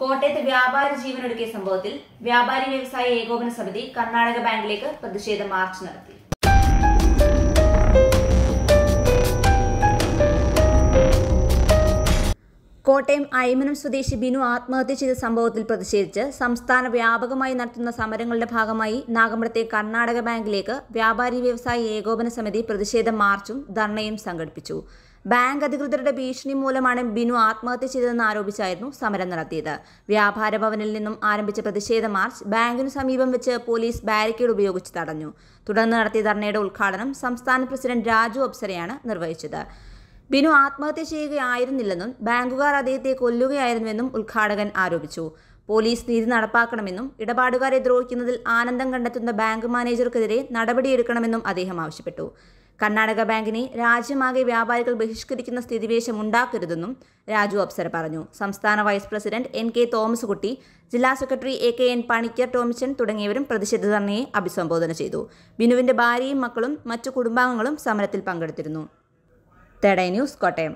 കോട്ടയത്ത് വ്യാപാര ജീവനൊടുക്കിയ സംഭവത്തിൽ വ്യാപാരി വ്യവസായ ഏകോപന സമിതി കർണാടക ബാങ്കിലേക്ക് പ്രതിഷേധ മാർച്ച് നടത്തി കോട്ടയം അയ്മനം സ്വദേശി ബിനു ആത്മഹത്യ ചെയ്ത സംഭവത്തിൽ പ്രതിഷേധിച്ച് സംസ്ഥാന വ്യാപകമായി നടത്തുന്ന സമരങ്ങളുടെ ഭാഗമായി നാഗമ്പടത്തെ കർണാടക ബാങ്കിലേക്ക് വ്യാപാരി വ്യവസായി ഏകോപന സമിതി പ്രതിഷേധ മാർച്ചും ധർണയും സംഘടിപ്പിച്ചു ബാങ്ക് അധികൃതരുടെ ഭീഷണി മൂലമാണ് ബിനു ആത്മഹത്യ ചെയ്തതെന്ന് ആരോപിച്ചായിരുന്നു സമരം നടത്തിയത് വ്യാപാര ഭവനിൽ നിന്നും ആരംഭിച്ച പ്രതിഷേധ മാർച്ച് ബാങ്കിനു സമീപം വെച്ച് പോലീസ് ബാരിക്കേഡ് ഉപയോഗിച്ച് തടഞ്ഞു തുടർന്ന് നടത്തിയ ധർണയുടെ ഉദ്ഘാടനം സംസ്ഥാന പ്രസിഡന്റ് രാജു അപ്സരയാണ് നിർവഹിച്ചത് ബിനു ആത്മഹത്യ ചെയ്യുകയായിരുന്നില്ലെന്നും ബാങ്കുകാർ അദ്ദേഹത്തെ കൊല്ലുകയായിരുന്നുവെന്നും ഉദ്ഘാടകൻ ആരോപിച്ചു പോലീസ് നീതി നടപ്പാക്കണമെന്നും ഇടപാടുകാരെ ദ്രോഹിക്കുന്നതിൽ ആനന്ദം കണ്ടെത്തുന്ന ബാങ്ക് മാനേജർക്കെതിരെ നടപടിയെടുക്കണമെന്നും അദ്ദേഹം ആവശ്യപ്പെട്ടു കർണാടക ബാങ്കിനെ രാജ്യമാകെ വ്യാപാരികൾ ബഹിഷ്കരിക്കുന്ന സ്ഥിതിവേശം ഉണ്ടാക്കരുതെന്നും രാജു അപ്സര പറഞ്ഞു സംസ്ഥാന vice president N K Thomas Kutty ജില്ലാ secretary A K N Panicker Tomichan തുടങ്ങിയവരും പ്രതിഷേധ ധർണയെ അഭിസംബോധന ചെയ്തു ബിനുവിന്റെ ഭാര്യയും മക്കളും മറ്റു കുടുംബാംഗങ്ങളും സമരത്തിൽ പങ്കെടുത്തിരുന്നു തേടൈ ന്യൂസ് കോട്ടയം